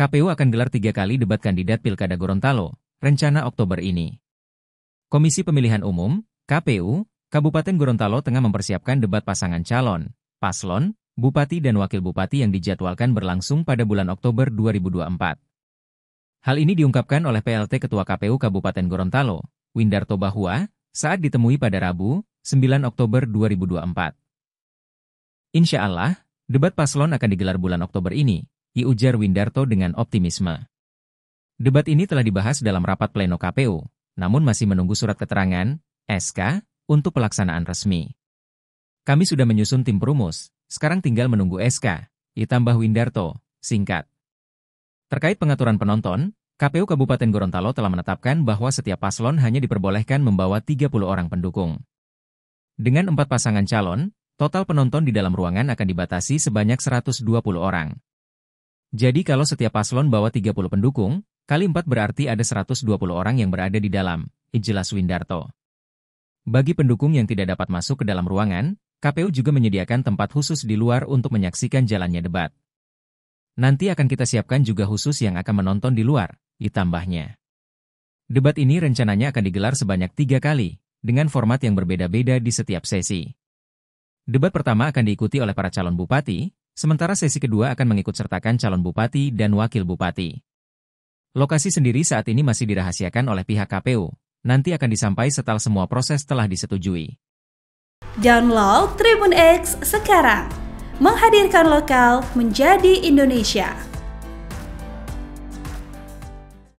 KPU akan gelar tiga kali debat kandidat Pilkada Gorontalo, rencana Oktober ini. Komisi Pemilihan Umum, KPU, Kabupaten Gorontalo tengah mempersiapkan debat pasangan calon, paslon, bupati dan wakil bupati yang dijadwalkan berlangsung pada bulan Oktober 2024. Hal ini diungkapkan oleh PLT Ketua KPU Kabupaten Gorontalo, Windarto Bahua, saat ditemui pada Rabu, 9 Oktober 2024. Insya Allah, debat paslon akan digelar bulan Oktober ini, I ujar Windarto dengan optimisme. Debat ini telah dibahas dalam rapat pleno KPU, namun masih menunggu surat keterangan, SK, untuk pelaksanaan resmi. Kami sudah menyusun tim perumus, sekarang tinggal menunggu SK, ditambah Windarto, singkat. Terkait pengaturan penonton, KPU Kabupaten Gorontalo telah menetapkan bahwa setiap paslon hanya diperbolehkan membawa 30 orang pendukung. Dengan empat pasangan calon, total penonton di dalam ruangan akan dibatasi sebanyak 120 orang. Jadi kalau setiap paslon bawa 30 pendukung, kali 4 berarti ada 120 orang yang berada di dalam, jelas Windarto. Bagi pendukung yang tidak dapat masuk ke dalam ruangan, KPU juga menyediakan tempat khusus di luar untuk menyaksikan jalannya debat. Nanti akan kita siapkan juga khusus yang akan menonton di luar, ditambahnya. Debat ini rencananya akan digelar sebanyak tiga kali, dengan format yang berbeda-beda di setiap sesi. Debat pertama akan diikuti oleh para calon bupati, Sementara sesi kedua akan mengikutsertakan calon bupati dan wakil bupati. Lokasi sendiri saat ini masih dirahasiakan oleh pihak KPU. Nanti akan disampaikan setelah semua proses telah disetujui. Download Tribun X sekarang. Menghadirkan lokal menjadi Indonesia.